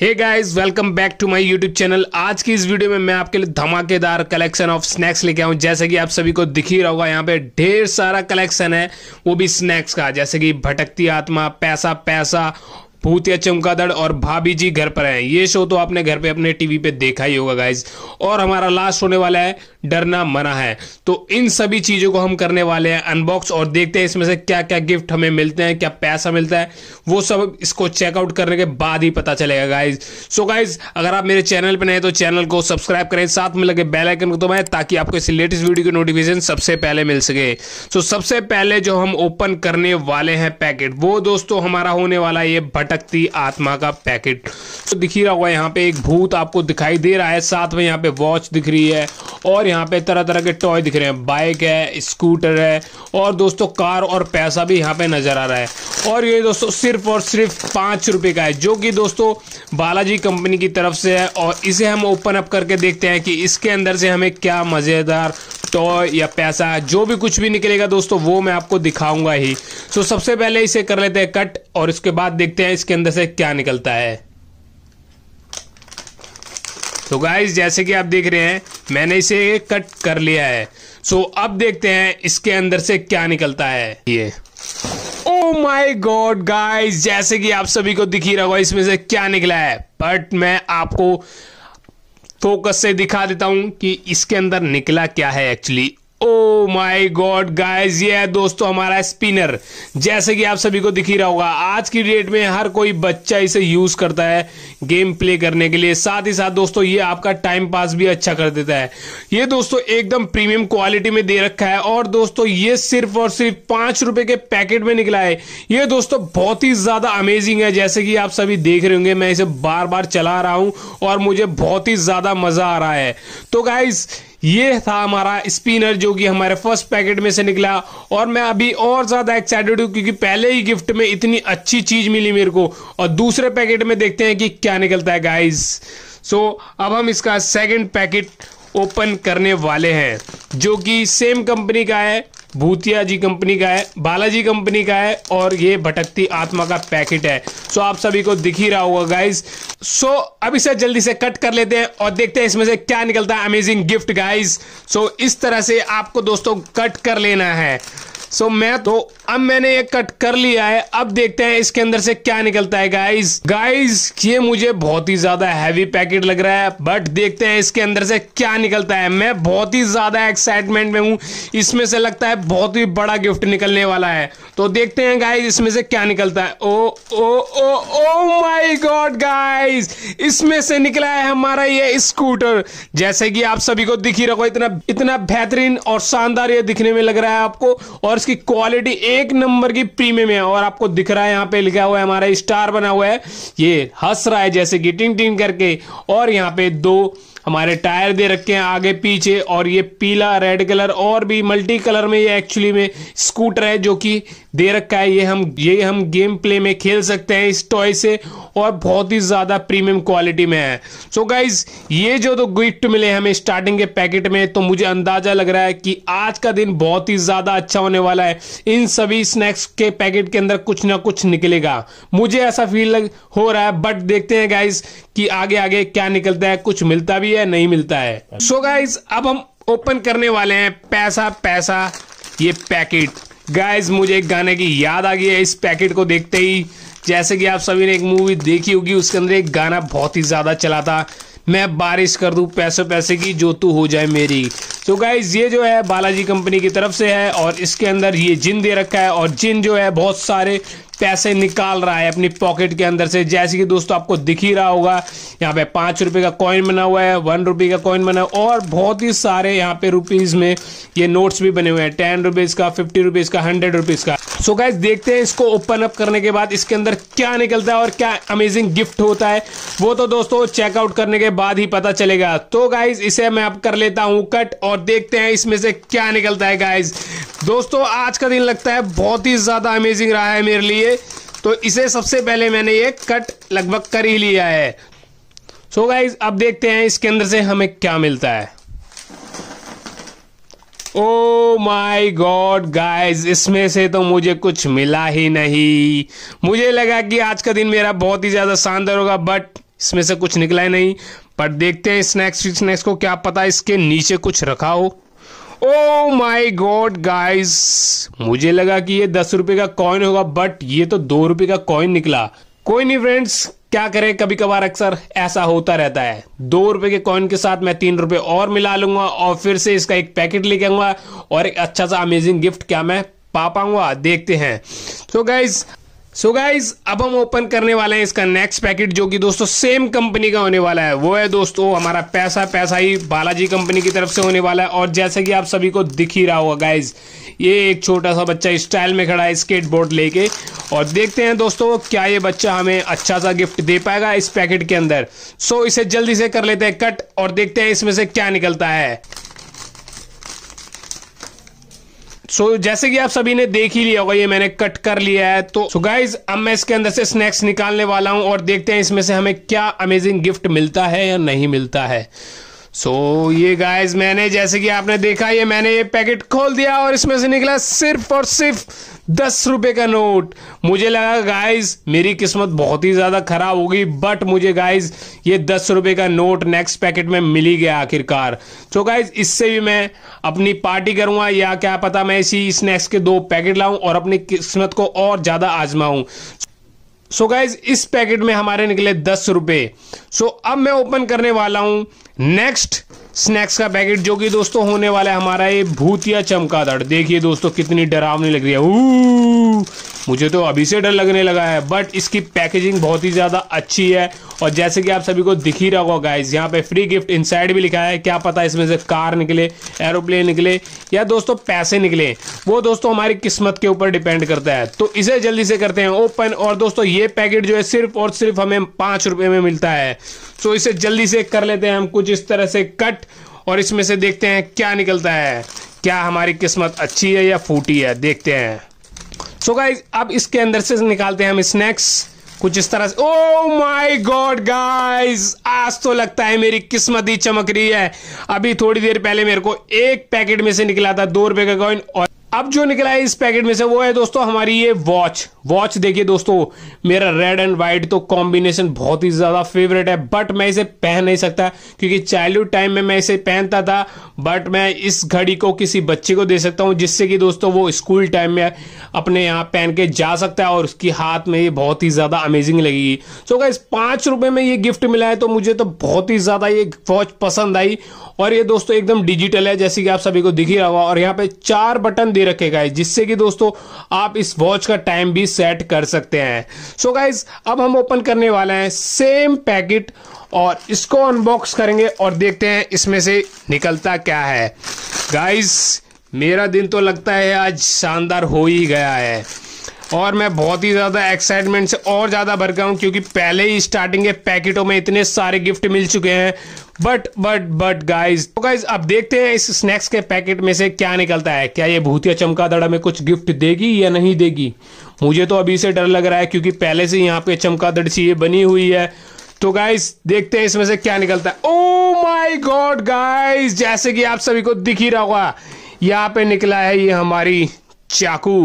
hey guys welcome back to my YouTube channel आज की इस वीडियो में मैं आपके लिए धमाकेदार कलेक्शन ऑफ स्नैक्स लेके आऊँ जैसे कि आप सभी को दिख ही रहा होगा यहाँ पे ढेर सारा कलेक्शन है वो भी स्नैक्स का जैसे कि भटकती आत्मा पैसा पैसा भूतिया चमकादड़ और भाभी जी घर पर हैं ये शो तो आपने घर पे अपने टीवी पे देखा ही होगा गाइज और हमारा लास्ट होने वाला है डरना मना है तो इन सभी चीज़ों को हम करने वाले हैं अनबॉक्स और देखते हैं इसमें से क्या क्या गिफ्ट हमें मिलते हैं क्या पैसा मिलता है वो सब इसको चेकआउट करने के बाद ही पता चलेगा गाइज सो गाइज अगर आप मेरे चैनल पर नए तो चैनल को सब्सक्राइब करें साथ में लगे बेलाइकन को दबाएँ ताकि आपको इस लेटेस्ट वीडियो की नोटिफिकेशन सबसे पहले मिल सके सो सबसे पहले जो हम ओपन करने वाले हैं पैकेट वो दोस्तों हमारा होने वाला ये भटकती आत्मा का पैकेट तो दिखी रहा होगा यहाँ पे एक भूत आपको दिखाई दे रहा है साथ में यहाँ पे वॉच दिख रही है और यहाँ पे तरह तरह के टॉय दिख रहे हैं बाइक है स्कूटर है और दोस्तों कार और पैसा भी यहाँ पे नज़र आ रहा है और ये दोस्तों सिर्फ और सिर्फ पांच रुपए का है जो कि दोस्तों बालाजी कंपनी की तरफ से है और इसे हम ओपन अप करके देखते हैं कि इसके अंदर से हमें क्या मज़ेदार टॉय या पैसा जो भी कुछ भी निकलेगा दोस्तों वो मैं आपको दिखाऊंगा ही तो सबसे पहले इसे कर लेते हैं कट और इसके बाद देखते हैं इसके अंदर से क्या निकलता है तो गाइज जैसे कि आप देख रहे हैं मैंने इसे कट कर लिया है सो so, अब देखते हैं इसके अंदर से क्या निकलता है ये ओ माई गॉड गाइज जैसे कि आप सभी को दिख ही रहा होगा इसमें से क्या निकला है बट मैं आपको फोकस से दिखा देता हूं कि इसके अंदर निकला क्या है actually oh my god guys ये है दोस्तों हमारा स्पिनर जैसे कि आप सभी को दिख ही रहा होगा आज की डेट में हर कोई बच्चा इसे यूज करता है गेम प्ले करने के लिए साथ ही साथ दोस्तों ये आपका टाइम पास भी अच्छा कर देता है ये दोस्तों एकदम प्रीमियम क्वालिटी में दे रखा है और दोस्तों ये सिर्फ और सिर्फ पांच रुपए के पैकेट में निकला है ये दोस्तों बहुत ही ज्यादा अमेजिंग है जैसे कि आप सभी देख रहे होंगे मैं इसे बार बार चला रहा हूं और मुझे बहुत ही ज्यादा मजा आ रहा है तो गाइज ये था हमारा स्पिनर जो कि हमारे फर्स्ट पैकेट में से निकला और मैं अभी और ज़्यादा एक्साइटेड हूँ क्योंकि पहले ही गिफ्ट में इतनी अच्छी चीज़ मिली मेरे को और दूसरे पैकेट में देखते हैं कि क्या निकलता है गाइज सो so, अब हम इसका सेकेंड पैकेट ओपन करने वाले हैं जो कि सेम कंपनी का है भूतिया जी कंपनी का है बालाजी कंपनी का है और ये भटकती आत्मा का पैकेट है सो आप सभी को दिख ही रहा होगा गाइज सो अब इसे जल्दी से कट कर लेते हैं और देखते हैं इसमें से क्या निकलता है अमेजिंग गिफ्ट गाइज सो इस तरह से आपको दोस्तों कट कर लेना है सो so, मैं तो अब मैंने ये कट कर लिया है अब देखते हैं इसके अंदर से क्या निकलता है गाइस गाइस ये मुझे बहुत ही ज्यादा हैवी पैकेट लग रहा है बट देखते हैं इसके अंदर से क्या निकलता है मैं बहुत ही ज्यादा एक्साइटमेंट में हूँ इसमें से लगता है बहुत ही बड़ा गिफ्ट निकलने वाला है तो देखते हैं गाइज इसमें से क्या निकलता है ओ ओ ओ ओ माई गॉड गाइज इसमें से निकला है हमारा ये स्कूटर जैसे कि आप सभी को दिख ही रखो इतना इतना बेहतरीन और शानदार ये दिखने में लग रहा है आपको और और इसकी क्वालिटी एक नंबर की प्रीमियम है और आपको दिख रहा है यहाँ पे लिखा हुआ है हमारा स्टार बना हुआ है ये हंस रहा है जैसे कि टिंग टिंग करके और यहाँ पे दो हमारे टायर दे रखे हैं आगे पीछे और ये पीला रेड कलर और भी मल्टी कलर में ये एक्चुअली में स्कूटर है जो कि दे रखा है ये हम ये हम गेम प्ले में खेल सकते हैं इस टॉय से और बहुत ही ज़्यादा प्रीमियम क्वालिटी में है सो so गाइज ये जो तो गिफ्ट मिले हमें स्टार्टिंग के पैकेट में तो मुझे अंदाज़ा लग रहा है कि आज का दिन बहुत ही ज़्यादा अच्छा होने वाला है इन सभी स्नैक्स के पैकेट के अंदर कुछ ना कुछ निकलेगा मुझे ऐसा फील हो रहा है बट देखते हैं गाइज कि आगे आगे क्या निकलता है कुछ मिलता भी है नहीं मिलता है सो so गाइज अब हम ओपन करने वाले हैं पैसा पैसा ये पैकेट गाइज मुझे एक गाने की याद आ गई है इस पैकेट को देखते ही जैसे कि आप सभी ने एक मूवी देखी होगी उसके अंदर एक गाना बहुत ही ज़्यादा चला था मैं बारिश कर दूँ पैसे पैसे की जो तू हो जाए मेरी तो गाइज ये जो है बालाजी कंपनी की तरफ से है और इसके अंदर ये जिन दे रखा है और जिन जो है बहुत सारे पैसे निकाल रहा है अपनी पॉकेट के अंदर से जैसे कि दोस्तों आपको दिख ही रहा होगा यहाँ पे पांच रुपए का कॉइन बना हुआ है वन रुपए का कॉइन बना है और बहुत ही सारे यहाँ पे रुपीज़ में ये नोट्स भी बने हुए हैं टेन रुपीज़ का फिफ्टी रुपीज़ का हंड्रेड रुपीज़ का सो so गाइज देखते हैं इसको ओपन अप करने के बाद इसके अंदर क्या निकलता है और क्या अमेजिंग गिफ्ट होता है वो तो दोस्तों चेकआउट करने के बाद ही पता चलेगा तो गाइज इसे मैं अब कर लेता हूँ कट और देखते हैं इसमें से क्या निकलता है गाइज दोस्तों आज का दिन लगता है बहुत ही ज़्यादा अमेजिंग रहा है मेरे लिए चाहिए तो इसे सबसे पहले मैंने ये कट लगभग कर ही लिया है सो so गाइज अब देखते हैं इसके अंदर से हमें क्या मिलता है ओ माय गॉड गाइज इसमें से तो मुझे कुछ मिला ही नहीं मुझे लगा कि आज का दिन मेरा बहुत ही ज़्यादा शानदार होगा बट इसमें से कुछ निकला ही नहीं पर देखते हैं स्नैक्स स्नैक्स को क्या पता इसके नीचे कुछ रखा हो ओ माय गॉड गाइस मुझे लगा कि ये दस रुपए का कॉइन होगा बट ये तो दो रुपए का कॉइन निकला कोई नहीं फ्रेंड्स क्या करें कभी कभार अक्सर ऐसा होता रहता है दो रुपए के कॉइन के साथ मैं तीन रुपए और मिला लूंगा और फिर से इसका एक पैकेट लेके आऊंगा और एक अच्छा सा अमेजिंग गिफ्ट क्या मैं पा पाऊंगा देखते हैं तो so गाइज सो गाइज अब हम ओपन करने वाले हैं इसका नेक्स्ट पैकेट जो कि दोस्तों सेम कंपनी का होने वाला है वो है दोस्तों हमारा पैसा पैसा ही बालाजी कंपनी की तरफ से होने वाला है और जैसे कि आप सभी को दिख ही रहा होगा गाइज ये एक छोटा सा बच्चा स्टाइल में खड़ा है स्केट बोर्ड लेके और देखते हैं दोस्तों क्या ये बच्चा हमें अच्छा सा गिफ्ट दे पाएगा इस पैकेट के अंदर सो so, इसे जल्दी से कर लेते हैं कट और देखते हैं इसमें से क्या निकलता है सो so, जैसे कि आप सभी ने देख ही लिया होगा ये मैंने कट कर लिया है तो सो so गाइज अब मैं इसके अंदर से स्नैक्स निकालने वाला हूं और देखते हैं इसमें से हमें क्या अमेजिंग गिफ्ट मिलता है या नहीं मिलता है सो so, ये गाइस मैंने जैसे कि आपने देखा ये मैंने ये पैकेट खोल दिया और इसमें से निकला सिर्फ और सिर्फ दस रुपए का नोट मुझे लगा गाइस मेरी किस्मत बहुत ही ज़्यादा ख़राब होगी बट मुझे गाइस ये दस रुपए का नोट नेक्स्ट पैकेट में मिल ही गया आखिरकार तो गाइस इससे भी मैं अपनी पार्टी करूंगा या क्या पता मैं इसी स्नैक्स के दो पैकेट लाऊं और अपनी किस्मत को और ज़्यादा आजमाऊं सो so गाइज इस पैकेट में हमारे निकले दस रुपए सो so अब मैं ओपन करने वाला हूं नेक्स्ट स्नैक्स का पैकेट जो कि दोस्तों होने वाला है हमारा ये भूतिया चमकादड़ देखिए दोस्तों कितनी डरावनी लग रही है मुझे तो अभी से डर लगने लगा है बट इसकी पैकेजिंग बहुत ही ज़्यादा अच्छी है और जैसे कि आप सभी को दिख ही रहा होगा गाइज यहाँ पे फ्री गिफ्ट इनसाइड भी लिखा है क्या पता इसमें से कार निकले एरोप्लेन निकले या दोस्तों पैसे निकले वो दोस्तों हमारी किस्मत के ऊपर डिपेंड करता है तो इसे जल्दी से करते हैं ओपन और दोस्तों ये पैकेट जो है सिर्फ और सिर्फ हमें पांच रुपये में मिलता है तो इसे जल्दी से कर लेते हैं हम कुछ इस तरह से कट और इसमें से देखते हैं क्या निकलता है क्या हमारी किस्मत अच्छी है या फूटी है देखते हैं सो so गाइज अब इसके अंदर से निकालते हैं हम स्नैक्स कुछ इस तरह से ओ माय गॉड गाइस आज तो लगता है मेरी किस्मत ही चमक रही है अभी थोड़ी देर पहले मेरे को एक पैकेट में से निकला था दो रुपए का कॉइन और अब जो निकला है इस पैकेट में से वो है दोस्तों हमारी ये वॉच वॉच देखिए दोस्तों मेरा रेड एंड व्हाइट तो कॉम्बिनेशन बहुत ही ज़्यादा फेवरेट है बट मैं इसे पहन नहीं सकता क्योंकि चाइल्डहुड टाइम में मैं इसे पहनता था बट मैं इस घड़ी को किसी बच्चे को दे सकता हूँ जिससे कि दोस्तों वो स्कूल टाइम में अपने यहाँ पहन के जा सकता है और उसकी हाथ में ये बहुत ही ज़्यादा अमेजिंग लगेगी सो तो इस पांच रुपए में ये गिफ्ट मिला है तो मुझे तो बहुत ही ज़्यादा ये वॉच पसंद आई और ये दोस्तों एकदम डिजिटल है जैसे कि आप सभी को दिख ही रहा होगा और यहाँ पे चार बटन दे रखेगा जिससे कि दोस्तों आप इस वॉच का टाइम भी सेट कर सकते हैं सो so गाइज अब हम ओपन करने वाले हैं सेम पैकेट और इसको अनबॉक्स करेंगे और देखते हैं इसमें से निकलता क्या है गाइज मेरा दिन तो लगता है आज शानदार हो ही गया है और मैं बहुत ही ज़्यादा एक्साइटमेंट से और ज़्यादा भर गया हूँ क्योंकि पहले ही स्टार्टिंग के पैकेटों में इतने सारे गिफ्ट मिल चुके हैं बट बट बट गाइज तो गाइज अब देखते हैं इस स्नैक्स के पैकेट में से क्या निकलता है क्या ये भूतिया चमकादड़ हमें कुछ गिफ्ट देगी या नहीं देगी मुझे तो अभी से डर लग रहा है क्योंकि पहले से यहाँ पे चमकादड़ सी ये बनी हुई है तो गाइज देखते हैं इसमें से क्या निकलता है ओ माई गॉड गाइज जैसे कि आप सभी को दिख ही रहा होगा यहाँ पे निकला है ये हमारी चाकू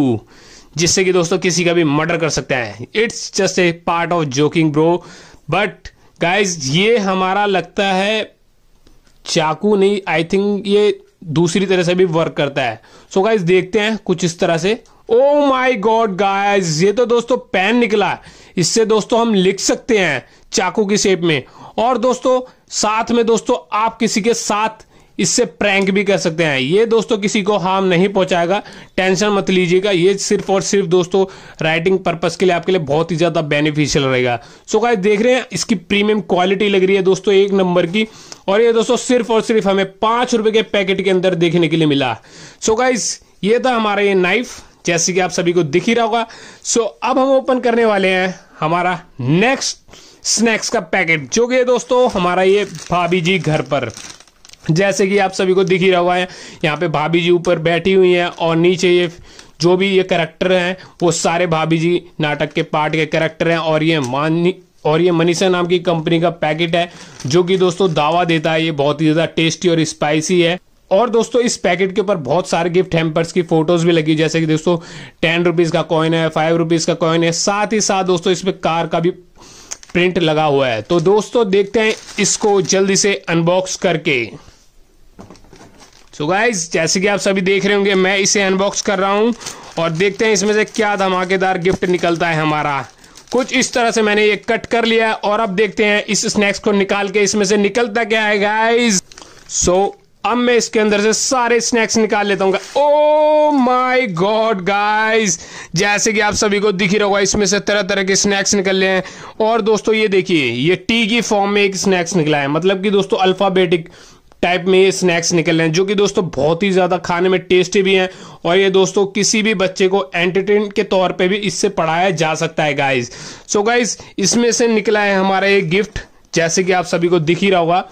जिससे कि दोस्तों किसी का भी मर्डर कर सकते हैं it's just a part of joking bro but guys ये हमारा लगता है चाकू नहीं आई थिंक ये दूसरी तरह से भी वर्क करता है सो so गाइज देखते हैं कुछ इस तरह से ओ माई गॉड गाइज ये तो दोस्तों पेन निकला इससे दोस्तों हम लिख सकते हैं चाकू की शेप में और दोस्तों साथ में दोस्तों आप किसी के साथ इससे प्रैंक भी कर सकते हैं ये दोस्तों किसी को हार्म नहीं पहुंचाएगा टेंशन मत लीजिएगा ये सिर्फ और सिर्फ दोस्तों राइटिंग पर्पस के लिए आपके लिए बहुत ही ज़्यादा बेनिफिशियल रहेगा सो गाइस देख रहे हैं इसकी प्रीमियम क्वालिटी लग रही है दोस्तों एक नंबर की और ये दोस्तों सिर्फ और सिर्फ हमें पांच रुपए के पैकेट के अंदर देखने के लिए मिला सो गाइस ये था हमारा ये नाइफ जैसे कि आप सभी को दिख ही रहा होगा सो अब हम ओपन करने वाले हैं हमारा नेक्स्ट स्नैक्स का पैकेट जो कि दोस्तों हमारा ये भाभी जी घर पर जैसे कि आप सभी को दिख ही रहा है यहाँ पे भाभी जी ऊपर बैठी हुई हैं और नीचे ये जो भी ये करेक्टर हैं वो सारे भाभी जी नाटक के पार्ट के करेक्टर हैं और ये मानी और ये मनीषा नाम की कंपनी का पैकेट है जो कि दोस्तों दावा देता है ये बहुत ही ज़्यादा टेस्टी और स्पाइसी है और दोस्तों इस पैकेट के ऊपर बहुत सारे गिफ्ट हेम्पर्स की फोटोज भी लगी जैसे कि दोस्तों टेन रुपीज़ का कॉइन है फाइव रुपीज़ का कॉइन है साथ ही साथ दोस्तों इसमें कार का भी प्रिंट लगा हुआ है तो दोस्तों देखते हैं इसको जल्दी से अनबॉक्स करके सो so गाइज जैसे कि आप सभी देख रहे होंगे मैं इसे अनबॉक्स कर रहा हूं और देखते हैं इसमें से क्या धमाकेदार गिफ्ट निकलता है हमारा कुछ इस तरह से मैंने ये कट कर लिया और अब देखते हैं इस स्नैक्स को निकाल के इसमें से निकलता क्या है गाइज सो so, अब मैं इसके अंदर से सारे स्नैक्स निकाल लेता हूँ ओ माई गॉड गाइज जैसे कि आप सभी को दिख ही रहा होगा इसमें से तरह तरह के स्नैक्स निकल रहे हैं और दोस्तों ये देखिए ये टी की फॉर्म में एक स्नैक्स निकला है मतलब कि दोस्तों अल्फाबेटिक टाइप में ये स्नैक्स निकल रहे हैं जो कि दोस्तों बहुत ही ज़्यादा खाने में टेस्टी भी हैं और ये दोस्तों किसी भी बच्चे को एंटरटेन के तौर पे भी इससे पढ़ाया जा सकता है गाइज सो गाइज इसमें से निकला है हमारा ये गिफ्ट जैसे कि आप सभी को दिख ही रहा होगा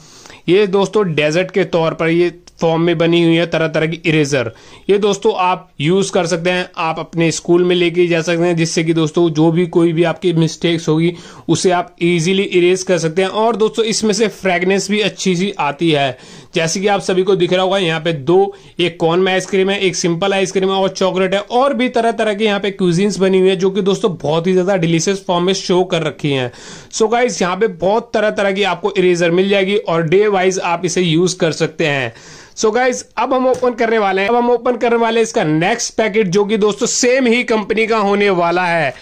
ये दोस्तों डेजर्ट के तौर पर ये फॉर्म में बनी हुई है तरह तरह की इरेजर ये दोस्तों आप यूज़ कर सकते हैं आप अपने स्कूल में लेके जा सकते हैं जिससे कि दोस्तों जो भी कोई भी आपकी मिस्टेक्स होगी उसे आप इजीली इरेज कर सकते हैं और दोस्तों इसमें से फ्रेगनेंस भी अच्छी सी आती है जैसे कि आप सभी को दिख रहा होगा यहाँ पे दो एक कॉर्न में आइसक्रीम है एक सिंपल आइसक्रीम है और चॉकलेट है और भी तरह तरह के यहाँ पे क्यूजिन्स बनी हुई है जो कि दोस्तों बहुत ही ज्यादा डिलीशियस फॉर्म में शो कर रखी है सो so गाइज यहाँ पे बहुत तरह तरह की आपको इरेजर मिल जाएगी और डे वाइज आप इसे यूज कर सकते हैं सो गाइज अब हम ओपन करने वाले हैं अब हम ओपन करने वाले इसका नेक्स्ट पैकेट जो कि दोस्तों सेम ही कंपनी का होने वाला है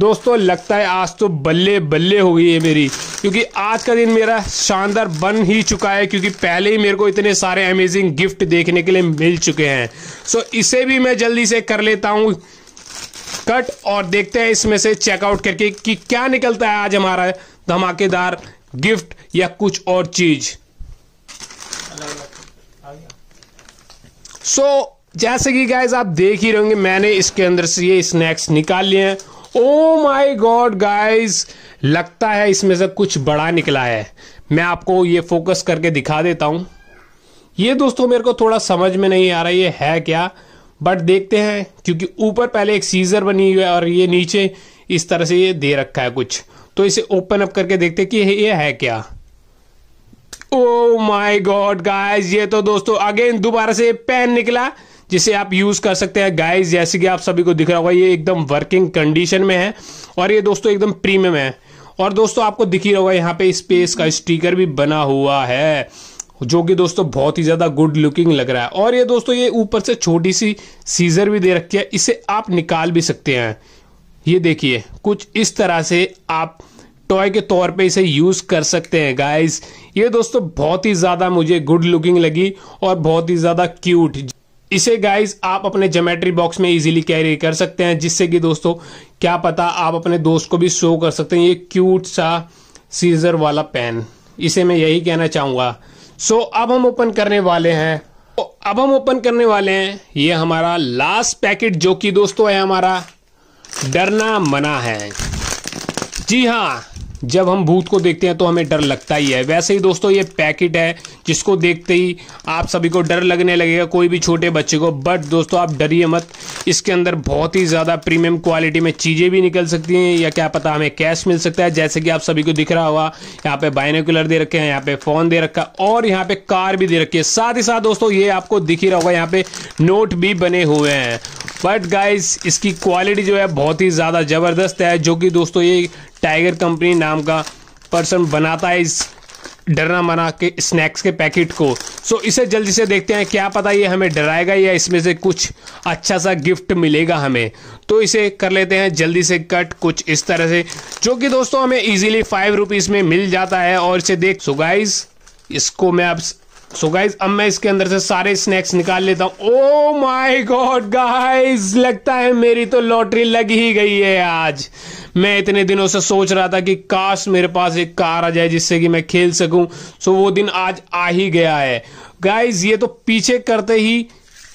दोस्तों लगता है आज तो बल्ले बल्ले हो गई है मेरी क्योंकि आज का दिन मेरा शानदार बन ही चुका है क्योंकि पहले ही मेरे को इतने सारे अमेजिंग गिफ्ट देखने के लिए मिल चुके हैं सो so, इसे भी मैं जल्दी से कर लेता हूँ कट और देखते हैं इसमें से चेकआउट करके कि क्या निकलता है आज हमारा धमाकेदार गिफ्ट या कुछ और चीज़ सो so, जैसे कि गाइज आप देख ही रहेंगे मैंने इसके अंदर से ये स्नैक्स निकाल लिए हैं ओ माय गॉड गाइज लगता है इसमें से कुछ बड़ा निकला है मैं आपको ये फोकस करके दिखा देता हूं ये दोस्तों मेरे को थोड़ा समझ में नहीं आ रहा ये है क्या बट देखते हैं क्योंकि ऊपर पहले एक सीजर बनी हुई है और ये नीचे इस तरह से ये दे रखा है कुछ तो इसे ओपन अप करके देखते हैं कि ये है क्या ओ माई गॉड गाइज ये तो दोस्तों अगेन दोबारा से पेन निकला जिसे आप यूज़ कर सकते हैं गाइज जैसे कि आप सभी को दिख रहा होगा ये एकदम वर्किंग कंडीशन में है और ये दोस्तों एकदम प्रीमियम है और दोस्तों आपको दिख ही होगा यहाँ पे स्पेस का स्टिकर भी बना हुआ है जो कि दोस्तों बहुत ही ज़्यादा गुड लुकिंग लग रहा है और ये दोस्तों ये ऊपर से छोटी सी सीजर भी दे रखी है इसे आप निकाल भी सकते हैं ये देखिए कुछ इस तरह से आप टॉय के तौर पे इसे यूज़ कर सकते हैं गाइस ये दोस्तों बहुत ही ज़्यादा मुझे गुड लुकिंग लगी और बहुत ही ज़्यादा क्यूट इसे गाइज आप अपने जोमेट्री बॉक्स में इजीली कैरी कर सकते हैं जिससे कि दोस्तों क्या पता आप अपने दोस्त को भी शो कर सकते हैं ये क्यूट सा सीजर वाला पेन इसे मैं यही कहना चाहूंगा सो so, अब हम ओपन करने वाले हैं तो अब हम ओपन करने वाले हैं ये हमारा लास्ट पैकेट जो कि दोस्तों है हमारा डरना मना है जी हाँ जब हम भूत को देखते हैं तो हमें डर लगता ही है वैसे ही दोस्तों ये पैकेट है जिसको देखते ही आप सभी को डर लगने लगेगा कोई भी छोटे बच्चे को बट दोस्तों आप डरिए मत इसके अंदर बहुत ही ज़्यादा प्रीमियम क्वालिटी में चीज़ें भी निकल सकती हैं या क्या पता हमें कैश मिल सकता है जैसे कि आप सभी को दिख रहा होगा यहाँ पे बाइनोकुलर दे रखे हैं यहाँ पे फ़ोन दे रखा है और यहाँ पे कार भी दे रखी है साथ ही साथ दोस्तों ये आपको दिख ही रहा होगा यहाँ पे नोट भी बने हुए हैं बट गाइज इसकी क्वालिटी जो है बहुत ही ज़्यादा ज़बरदस्त है जो कि दोस्तों ये टाइगर कंपनी नाम का पर्सन बनाता है इस डरना मना के स्नैक्स के पैकेट को सो इसे जल्दी से देखते हैं क्या पता ये हमें डराएगा या इसमें से कुछ अच्छा सा गिफ्ट मिलेगा हमें तो इसे कर लेते हैं जल्दी से कट कुछ इस तरह से जो कि दोस्तों हमें इजीली फाइव रुपीज़ में मिल जाता है और इसे देख सो गाइस इसको मैं अब सो गाइज अब मैं इसके अंदर से सारे स्नैक्स निकाल लेता हूँ ओ माई गॉड गाइज लगता है मेरी तो लॉटरी लग ही गई है आज मैं इतने दिनों से सोच रहा था कि काश मेरे पास एक कार आ जाए जिससे कि मैं खेल सकूं सो so, वो दिन आज आ ही गया है गाइज ये तो पीछे करते ही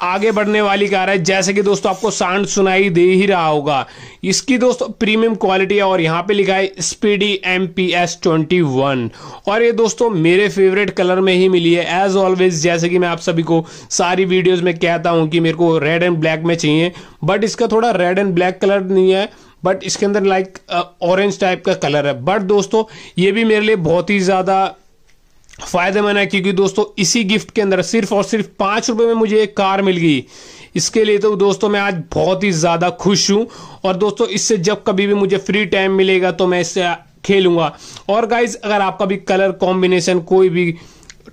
आगे बढ़ने वाली कार है जैसे कि दोस्तों आपको साउंड सुनाई दे ही रहा होगा इसकी दोस्तों प्रीमियम क्वालिटी है और यहाँ पे लिखा है speedy M P S twenty one और ये दोस्तों मेरे फेवरेट कलर में ही मिली है एज ऑलवेज जैसे कि मैं आप सभी को सारी वीडियोज़ में कहता हूँ कि मेरे को रेड एंड ब्लैक में चाहिए बट इसका थोड़ा रेड एंड ब्लैक कलर नहीं है बट इसके अंदर लाइक ऑरेंज टाइप का कलर है बट दोस्तों ये भी मेरे लिए बहुत ही ज़्यादा फ़ायदेमंद है क्योंकि दोस्तों इसी गिफ्ट के अंदर सिर्फ और सिर्फ पाँच रुपये में मुझे एक कार मिल गई इसके लिए तो दोस्तों मैं आज बहुत ही ज़्यादा खुश हूँ और दोस्तों इससे जब कभी भी मुझे फ्री टाइम मिलेगा तो मैं इससे खेलूंगा और गाइज अगर आपका भी कलर कॉम्बिनेशन कोई भी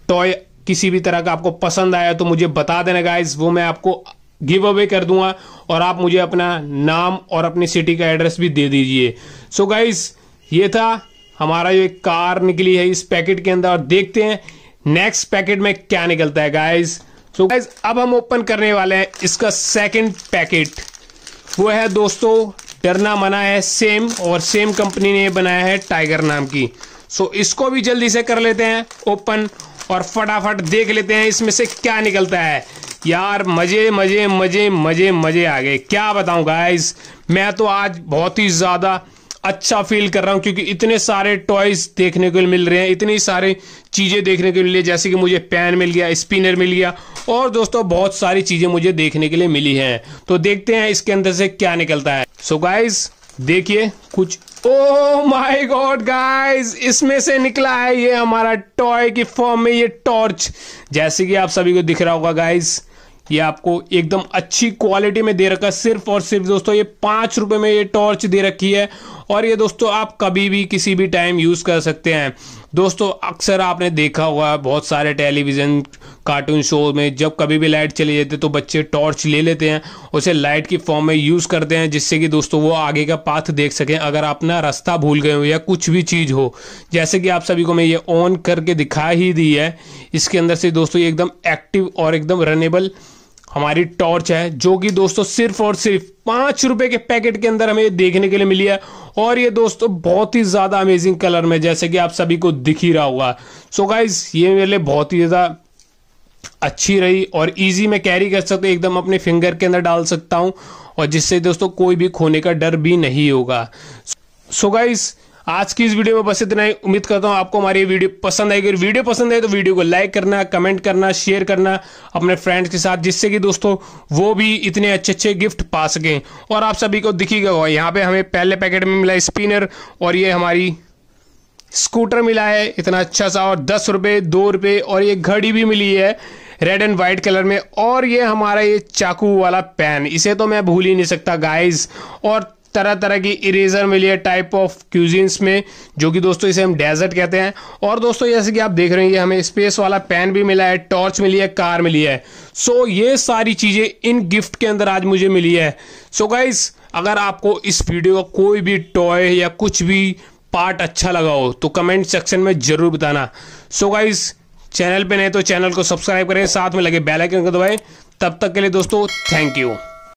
टॉय किसी भी तरह का आपको पसंद आया तो मुझे बता देना गाइज वो मैं आपको गिव अवे कर दूंगा और आप मुझे अपना नाम और अपनी सिटी का एड्रेस भी दे दीजिए सो गाइज ये था हमारा जो एक कार निकली है इस पैकेट के अंदर और देखते हैं नेक्स्ट पैकेट में क्या निकलता है गाइज सो गाइज अब हम ओपन करने वाले हैं इसका सेकेंड पैकेट वो है दोस्तों डरना मना है सेम और सेम कंपनी ने बनाया है टाइगर नाम की सो so, इसको भी जल्दी से कर लेते हैं ओपन और फटाफट देख लेते हैं इसमें से क्या निकलता है यार मज़े मज़े मज़े मज़े मज़े आ गए क्या बताऊं गाइज मैं तो आज बहुत ही ज़्यादा अच्छा फील कर रहा हूं क्योंकि इतने सारे टॉयज देखने को मिल रहे हैं इतनी सारी चीज़ें देखने को मिल रही है जैसे कि मुझे पैन मिल गया स्पिनर मिल गया और दोस्तों बहुत सारी चीज़ें मुझे देखने के लिए मिली हैं तो देखते हैं इसके अंदर से क्या निकलता है सो गाइज देखिए कुछ ओ माई गॉड गाइज इसमें से निकला है ये हमारा टॉय की फॉर्म में ये टॉर्च जैसे कि आप सभी को दिख रहा होगा गाइज ये आपको एकदम अच्छी क्वालिटी में दे रखा है सिर्फ और सिर्फ दोस्तों ये पांच रुपए में ये टॉर्च दे रखी है और ये दोस्तों आप कभी भी किसी भी टाइम यूज़ कर सकते हैं दोस्तों अक्सर आपने देखा होगा बहुत सारे टेलीविज़न कार्टून शो में जब कभी भी लाइट चली जाती है तो बच्चे टॉर्च ले लेते हैं उसे लाइट की फॉर्म में यूज़ करते हैं जिससे कि दोस्तों वो आगे का पाथ देख सकें अगर अपना रास्ता भूल गए हो या कुछ भी चीज़ हो जैसे कि आप सभी को मैं ये ऑन करके दिखा ही दी है इसके अंदर से दोस्तों ये एकदम एक्टिव और एकदम रनेबल हमारी टॉर्च है जो कि दोस्तों सिर्फ और सिर्फ पांच रुपए के पैकेट के अंदर हमें देखने के लिए मिली है और ये दोस्तों बहुत ही ज़्यादा अमेजिंग कलर में जैसे कि आप सभी को दिख ही रहा होगा सो गाइज ये मेरे लिए बहुत ही ज़्यादा अच्छी रही और इजी में कैरी कर सकते एकदम अपने फिंगर के अंदर डाल सकता हूं और जिससे दोस्तों कोई भी खोने का डर भी नहीं होगा सो so गाइज़ आज की इस वीडियो में बस इतना ही उम्मीद करता हूँ आपको हमारी वीडियो पसंद आएगी अगर वीडियो पसंद आए तो वीडियो को लाइक करना कमेंट करना शेयर करना अपने फ्रेंड्स के साथ जिससे कि दोस्तों वो भी इतने अच्छे अच्छे गिफ्ट पा सकें और आप सभी को दिखेगा हुआ यहाँ पे हमें पहले पैकेट में मिला स्पिनर और ये हमारी स्कूटर मिला है इतना अच्छा सा और दस रुपये दो रुपये और ये घड़ी भी मिली है रेड एंड व्हाइट कलर में और ये हमारा ये चाकू वाला पेन इसे तो मैं भूल ही नहीं सकता गाइस और तरह तरह की इरेजर मिली है टाइप ऑफ क्यूजिन्स में जो कि दोस्तों इसे हम डेजर्ट कहते हैं और दोस्तों जैसे कि आप देख रहे हैं ये हमें स्पेस वाला पैन भी मिला है टॉर्च मिली है कार मिली है सो so, ये सारी चीज़ें इन गिफ्ट के अंदर आज मुझे मिली है सो so, अगर आपको इस वीडियो का कोई भी टॉय या कुछ भी पार्ट अच्छा लगा हो तो कमेंट सेक्शन में ज़रूर बताना सो so, गाइज चैनल पे नहीं तो चैनल को सब्सक्राइब करें साथ में लगे बेल आइकन को दबाएं तब तक के लिए दोस्तों थैंक यू